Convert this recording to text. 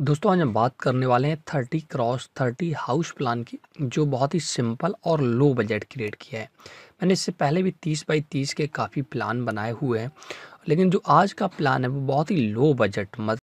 दोस्तों आज हम बात करने वाले हैं thirty cross thirty house plan की जो बहुत ही सिंपल और लो बजट क्रिएट किया है मैंने इससे पहले भी तीस बाई तीस के काफ़ी प्लान बनाए हुए हैं लेकिन जो आज का प्लान है वो बहुत ही लो बजट मत